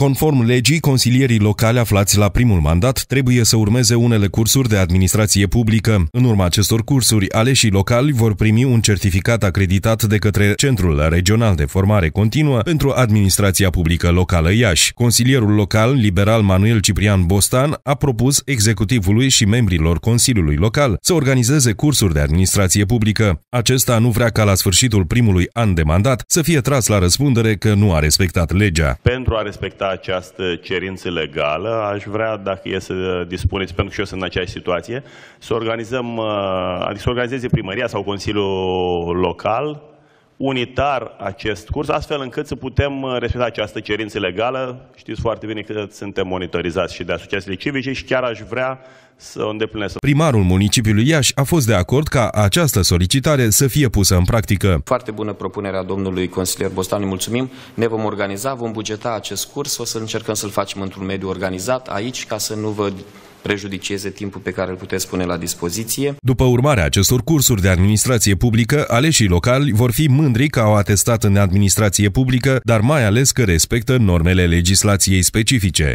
Conform legii, consilierii locali aflați la primul mandat trebuie să urmeze unele cursuri de administrație publică. În urma acestor cursuri, aleșii locali vor primi un certificat acreditat de către Centrul Regional de Formare Continuă pentru Administrația Publică Locală Iași. Consilierul local liberal Manuel Ciprian Bostan a propus executivului și membrilor Consiliului Local să organizeze cursuri de administrație publică. Acesta nu vrea ca la sfârșitul primului an de mandat să fie tras la răspundere că nu a respectat legea. Pentru a respecta această cerință legală, aș vrea, dacă e să dispuneți, pentru că și eu sunt în aceeași situație, să organizăm, uh, adică să organizeze primăria sau Consiliul Local unitar acest curs, astfel încât să putem uh, respecta această cerință legală. Știți foarte bine că suntem monitorizați și de asociațiile civice și chiar aș vrea să o îndeplinesc. Primarul municipiului Iași a fost de acord ca această solicitare să fie pusă în practică. Foarte bună propunerea domnului consilier Bostan, îi mulțumim. Ne vom organiza, vom bugeta acest curs, o să încercăm să-l facem într-un mediu organizat aici ca să nu vă prejudicieze timpul pe care îl puteți pune la dispoziție. După urmarea acestor cursuri de administrație publică, aleșii locali vor fi mândri că au atestat în administrație publică, dar mai ales că respectă normele legislației specifice.